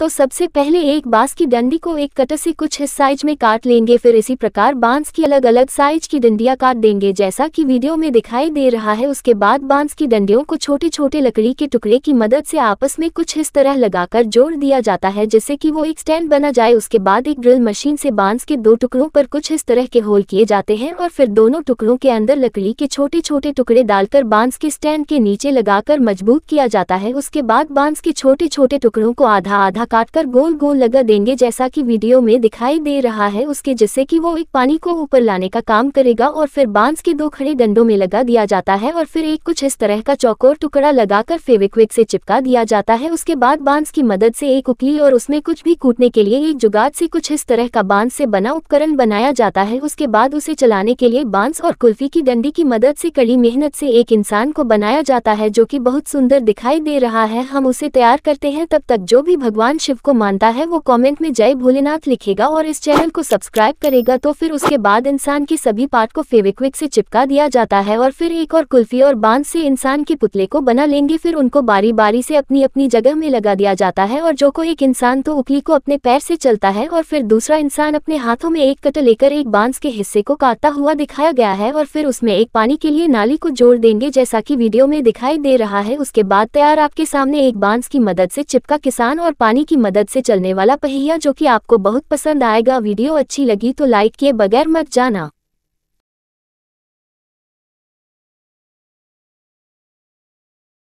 तो सबसे पहले एक बांस की डंडी को एक कटर से कुछ इस साइज में काट लेंगे फिर इसी प्रकार बांस की अलग अलग साइज की डंडिया काट देंगे जैसा कि वीडियो में दिखाई दे रहा है उसके बाद बांस की डंडियों को छोटे छोटे लकड़ी के टुकड़े की मदद से आपस में कुछ इस तरह लगाकर जोड़ दिया जाता है जिससे की वो एक स्टैंड बना जाए उसके बाद एक ड्रिल मशीन से बांस के दो टुकड़ों पर कुछ इस तरह के होल किए जाते हैं और फिर दोनों टुकड़ों के अंदर लकड़ी के छोटे छोटे टुकड़े डालकर बांस के स्टैंड के नीचे लगाकर मजबूत किया जाता है उसके बाद बांस के छोटे छोटे टुकड़ों को आधा आधा काटकर गोल गोल लगा देंगे जैसा कि वीडियो में दिखाई दे रहा है उसके जिससे कि वो एक पानी को ऊपर लाने का काम करेगा और फिर बांस के दो खड़े डंडों में लगा दिया जाता है और फिर एक कुछ इस तरह का चौकोर टुकड़ा लगाकर फेविक्विक से चिपका दिया जाता है उसके बाद बांस की मदद से एक उकली और उसमें कुछ भी कूटने के लिए एक जुगाड़ से कुछ इस तरह का बांस से बना उपकरण बनाया जाता है उसके बाद उसे चलाने के लिए बांस और कुल्फी की डंडी की मदद से कड़ी मेहनत से एक इंसान को बनाया जाता है जो कि बहुत सुंदर दिखाई दे रहा है हम उसे तैयार करते हैं तब तक जो भी भगवान भगवान शिव को मानता है वो कमेंट में जय भोलेनाथ लिखेगा और इस चैनल को सब्सक्राइब करेगा तो फिर उसके बाद इंसान की सभी पार्ट को फेविक्विक से चिपका दिया जाता है और फिर एक और कुल्फी और बांध से इंसान के पुतले को बना लेंगे फिर उनको बारी बारी से अपनी अपनी जगह में लगा दिया जाता है और जो को एक इंसान तो उकली को अपने पैर से चलता है और फिर दूसरा इंसान अपने हाथों में एक कट लेकर एक बांस के हिस्से को काटता हुआ दिखाया गया है और फिर उसमें एक पानी के लिए नाली को जोड़ देंगे जैसा कि वीडियो में दिखाई दे रहा है उसके बाद तैयार आपके सामने एक बांस की मदद से चिपका किसान और पानी की मदद से चलने वाला पहिया जो कि आपको बहुत पसंद आएगा वीडियो अच्छी लगी तो लाइक किए बगैर मत जाना